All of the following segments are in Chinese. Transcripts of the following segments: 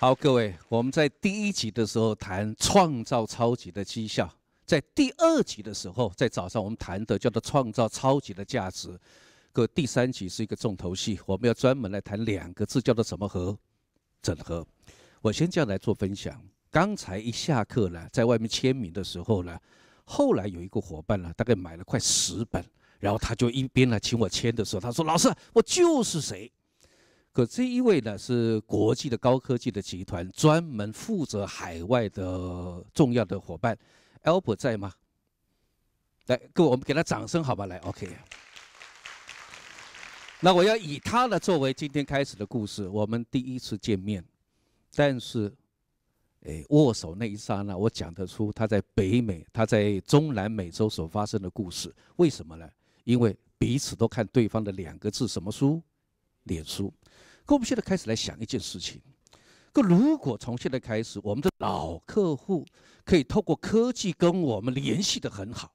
好，各位，我们在第一集的时候谈创造超级的绩效，在第二集的时候，在早上我们谈的叫做创造超级的价值。各位，第三集是一个重头戏，我们要专门来谈两个字，叫做什么和？整合。我先这样来做分享。刚才一下课呢，在外面签名的时候呢，后来有一个伙伴呢，大概买了快十本，然后他就一边呢请我签的时候，他说：“老师，我就是谁。”可这一位呢是国际的高科技的集团，专门负责海外的重要的伙伴。a p p l 在吗？来，给我们给他掌声，好吧？来，OK。那我要以他呢，作为今天开始的故事，我们第一次见面，但是，哎，握手那一刹那，我讲得出他在北美，他在中南美洲所发生的故事。为什么呢？因为彼此都看对方的两个字什么书。脸书，可我们现在开始来想一件事情。可如果从现在开始，我们的老客户可以透过科技跟我们联系的很好，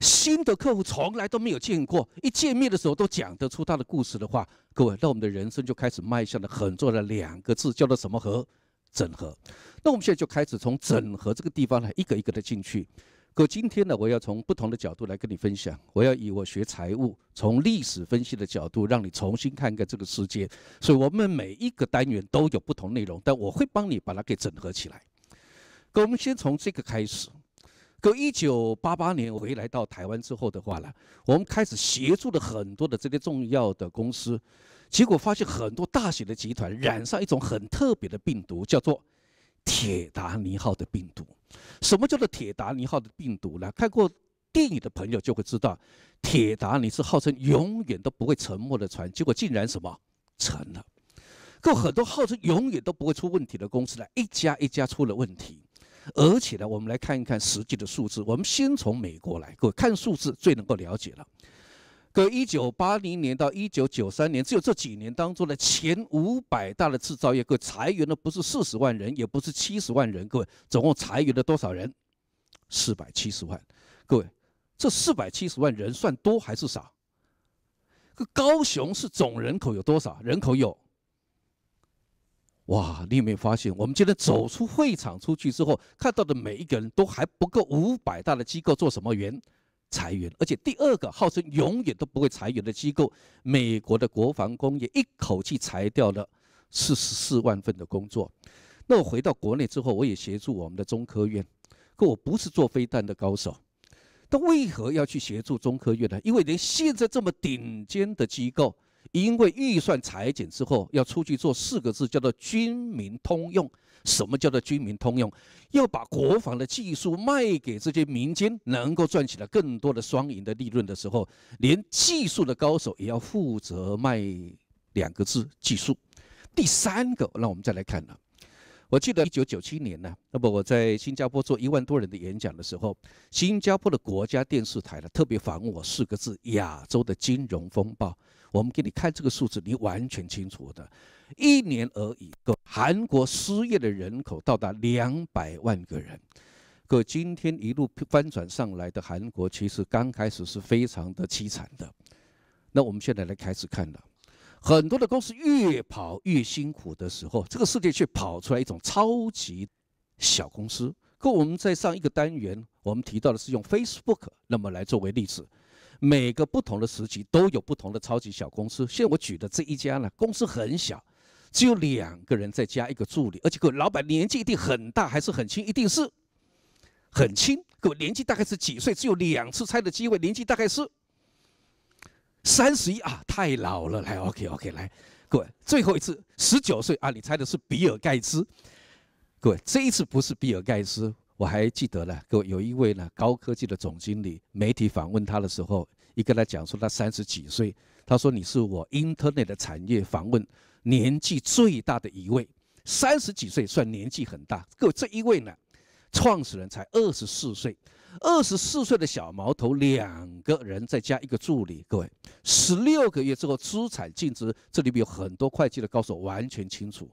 新的客户从来都没有见过，一见面的时候都讲得出他的故事的话，各位，那我们的人生就开始迈向了很重要的两个字，叫做什么？和？整合。那我们现在就开始从整合这个地方来一个一个的进去。哥，今天呢，我要从不同的角度来跟你分享。我要以我学财务、从历史分析的角度，让你重新看看这个世界。所以，我们每一个单元都有不同内容，但我会帮你把它给整合起来。可我们先从这个开始。可一九八八年回来到台湾之后的话呢，我们开始协助了很多的这些重要的公司，结果发现很多大型的集团染上一种很特别的病毒，叫做。铁达尼号的病毒，什么叫做铁达尼号的病毒呢？看过电影的朋友就会知道，铁达尼是号称永远都不会沉没的船，结果竟然什么沉了。够很多号称永远都不会出问题的公司呢，一家一家出了问题。而且呢，我们来看一看实际的数字。我们先从美国来，各位看数字最能够了解了。各位，一九八零年到一九九三年，只有这几年当中的前五百大的制造业，各位裁员的不是四十万人，也不是七十万人，各位总共裁员了多少人？四百七十万。各位，这四百七十万人算多还是少？高雄市总人口有多少？人口有。哇，你有没有发现？我们今天走出会场出去之后，看到的每一个人都还不够五百大的机构做什么员？裁员，而且第二个号称永远都不会裁员的机构，美国的国防工业一口气裁掉了四十四万份的工作。那我回到国内之后，我也协助我们的中科院，可我不是做飞弹的高手，但为何要去协助中科院呢？因为连现在这么顶尖的机构。因为预算裁减之后，要出去做四个字，叫做军民通用。什么叫做军民通用？要把国防的技术卖给这些民间，能够赚起来更多的双赢的利润的时候，连技术的高手也要负责卖两个字技术。第三个，那我们再来看呢。我记得一九九七年呢，那么我在新加坡做一万多人的演讲的时候，新加坡的国家电视台呢特别访问我四个字：“亚洲的金融风暴。”我们给你看这个数字，你完全清楚的，一年而已。可韩国失业的人口到达两百万个人，可今天一路翻转上来的韩国，其实刚开始是非常的凄惨的。那我们现在来开始看了。很多的公司越跑越辛苦的时候，这个世界却跑出来一种超级小公司。可我们在上一个单元，我们提到的是用 Facebook，那么来作为例子。每个不同的时期都有不同的超级小公司。现在我举的这一家呢，公司很小，只有两个人在加一个助理，而且各位老板年纪一定很大，还是很轻，一定是很轻。各位年纪大概是几岁？只有两次拆的机会，年纪大概是。三十一啊，太老了，来，OK，OK，来，各位，最后一次，十九岁啊，你猜的是比尔盖茨。各位，这一次不是比尔盖茨，我还记得呢，各位，有一位呢，高科技的总经理，媒体访问他的时候，一跟他讲说他三十几岁，他说你是我 Internet 的产业访问年纪最大的一位，三十几岁算年纪很大，各位，这一位呢，创始人才二十四岁。二十四岁的小毛头，两个人再加一个助理，各位，十六个月之后资产净值，这里面有很多会计的高手完全清楚，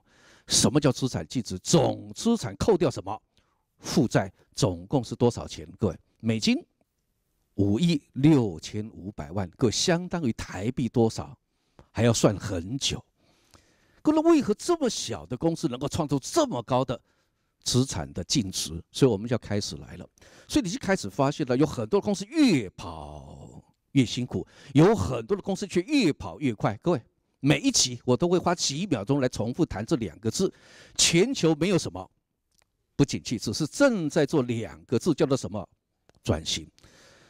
什么叫资产净值？总资产扣掉什么？负债总共是多少钱？各位，美金五亿六千五百万，各相当于台币多少？还要算很久。各位，为何这么小的公司能够创造这么高的？资产的净值，所以我们就要开始来了。所以你就开始发现了，有很多公司越跑越辛苦，有很多的公司却越跑越快。各位，每一集我都会花几秒钟来重复谈这两个字：全球没有什么不景气，只是正在做两个字叫做什么转型。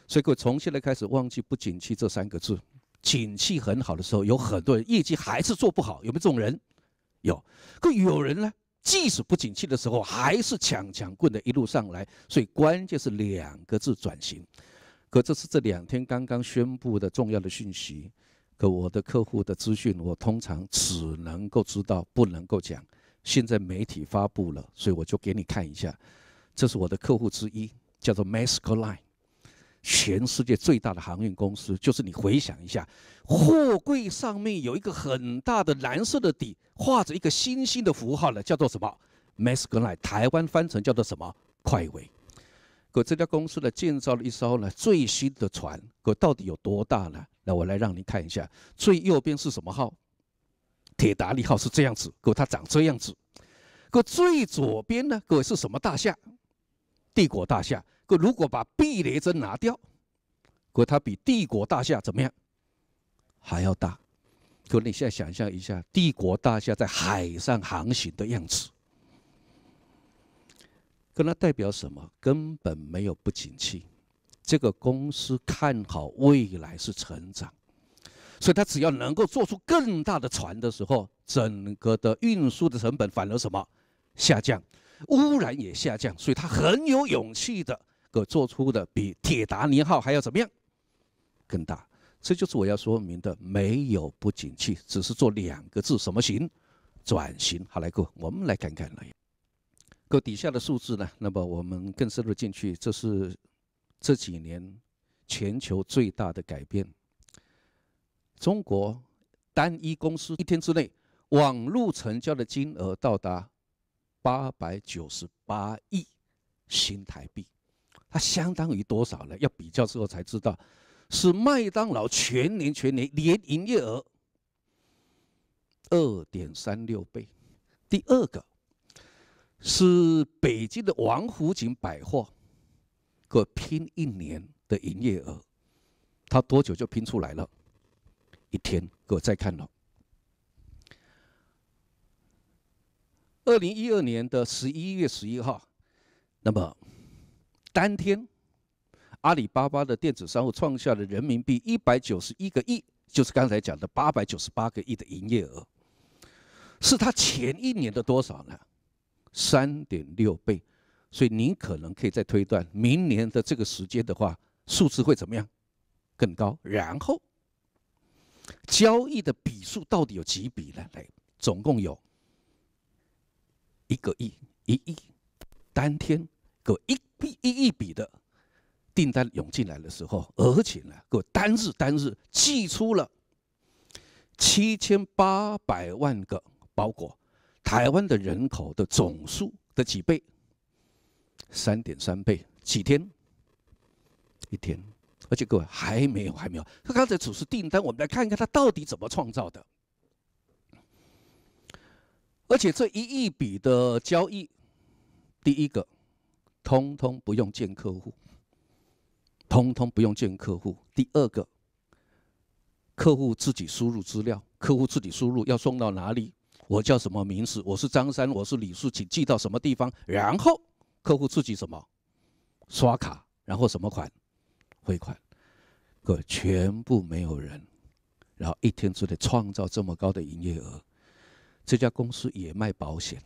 所以各位从现在开始忘记不景气这三个字。景气很好的时候，有很多人业绩还是做不好，有没有这种人？有。可有人呢？即使不景气的时候，还是抢抢棍的一路上来，所以关键是两个字：转型。可这是这两天刚刚宣布的重要的讯息。可我的客户的资讯，我通常只能够知道，不能够讲。现在媒体发布了，所以我就给你看一下。这是我的客户之一，叫做 m a s i c o Line。全世界最大的航运公司就是你回想一下，货柜上面有一个很大的蓝色的底，画着一个星星的符号呢，叫做什么？MSC 台湾翻成叫做什么？快维。可这家公司呢，建造了一艘呢最新的船。可到底有多大呢？那我来让您看一下，最右边是什么号？铁达尼号是这样子，可它长这样子。可最左边呢，各位是什么大厦？帝国大厦。可如果把避雷针拿掉，可它比帝国大厦怎么样还要大？可你现在想象一下，帝国大厦在海上航行的样子，跟那代表什么？根本没有不景气，这个公司看好未来是成长，所以他只要能够做出更大的船的时候，整个的运输的成本反而什么下降，污染也下降，所以他很有勇气的。个做出的比铁达尼号还要怎么样，更大，这就是我要说明的。没有不景气，只是做两个字，什么行，转型。好，来位，我们来看看来，个底下的数字呢？那么我们更深入进去，这是这几年全球最大的改变。中国单一公司一天之内网络成交的金额到达八百九十八亿新台币。它相当于多少呢？要比较之后才知道，是麦当劳全年全年年营业额二点三六倍。第二个是北京的王府井百货，各拼一年的营业额，它多久就拼出来了？一天，各位再看喽。二零一二年的十一月十一号，那么。当天，阿里巴巴的电子商务创下了人民币一百九十一个亿，就是刚才讲的八百九十八个亿的营业额，是他前一年的多少呢？三点六倍。所以您可能可以再推断，明年的这个时间的话，数字会怎么样？更高。然后，交易的笔数到底有几笔呢？来，总共有一个亿，一亿，当天个一。一亿笔的订单涌进来的时候，而且呢，各位单日单日寄出了七千八百万个包裹，台湾的人口的总数的几倍，三点三倍，几天？一天，而且各位还没有还没有。他刚才只是订单，我们来看一看他到底怎么创造的。而且这一亿笔的交易，第一个。通通不用见客户，通通不用见客户。第二个，客户自己输入资料，客户自己输入要送到哪里？我叫什么名字？我是张三，我是李四，请寄到什么地方？然后客户自己什么？刷卡，然后什么款？汇款。各位，全部没有人，然后一天之内创造这么高的营业额，这家公司也卖保险。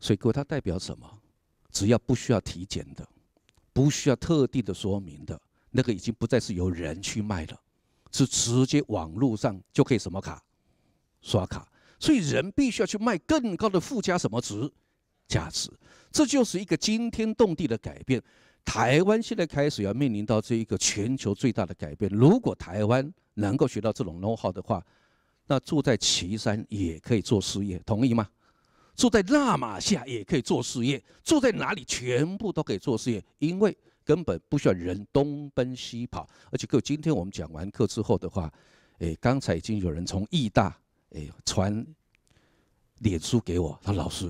所以各位，它代表什么？只要不需要体检的，不需要特地的说明的，那个已经不再是由人去卖了，是直接网络上就可以什么卡刷卡，所以人必须要去卖更高的附加什么值价值，这就是一个惊天动地的改变。台湾现在开始要面临到这一个全球最大的改变，如果台湾能够学到这种 know how 的话，那住在岐山也可以做事业，同意吗？坐在拉马下也可以做事业，坐在哪里全部都可以做事业，因为根本不需要人东奔西跑。而且各位，今天我们讲完课之后的话，诶，刚才已经有人从义大诶传脸书给我，他老师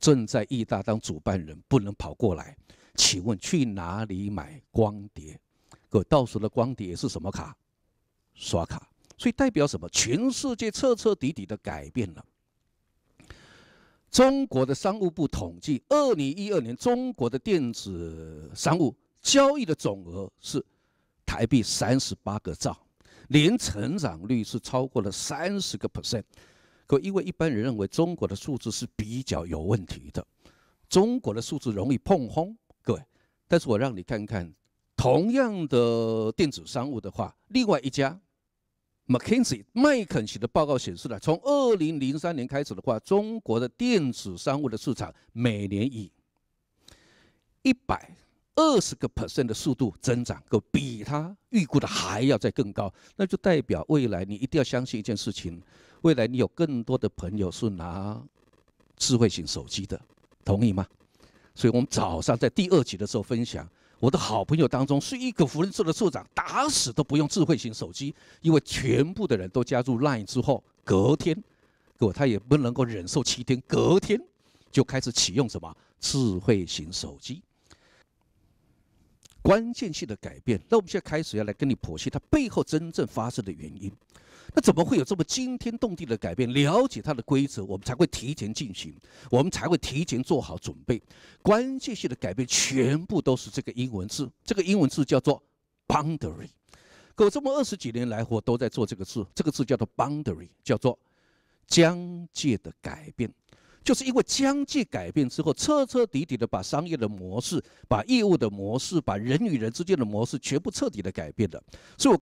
正在义大当主办人，不能跑过来。请问去哪里买光碟？各位到候的光碟是什么卡？刷卡。所以代表什么？全世界彻彻底底的改变了。中国的商务部统计，二零一二年中国的电子商务交易的总额是台币三十八个兆，年成长率是超过了三十个 percent。可因为一般人认为中国的数字是比较有问题的，中国的数字容易碰轰。各位，但是我让你看看，同样的电子商务的话，另外一家。麦肯锡麦肯锡的报告显示了，从二零零三年开始的话，中国的电子商务的市场每年以一百二十个 percent 的速度增长，够比他预估的还要再更高，那就代表未来你一定要相信一件事情，未来你有更多的朋友是拿智慧型手机的，同意吗？所以我们早上在第二集的时候分享。我的好朋友当中，是一个福仁社的社长，打死都不用智慧型手机，因为全部的人都加入 LINE 之后，隔天，各他也不能够忍受七天，隔天就开始启用什么智慧型手机，关键性的改变。那我们现在开始要来跟你剖析它背后真正发生的原因。那怎么会有这么惊天动地的改变？了解它的规则，我们才会提前进行，我们才会提前做好准备。关键性的改变全部都是这个英文字，这个英文字叫做 “boundary”。可这么二十几年来，我都在做这个字，这个字叫做 “boundary”，叫做疆界的改变。就是因为疆界改变之后，彻彻底底的把商业的模式、把业务的模式、把人与人之间的模式全部彻底的改变了，所以。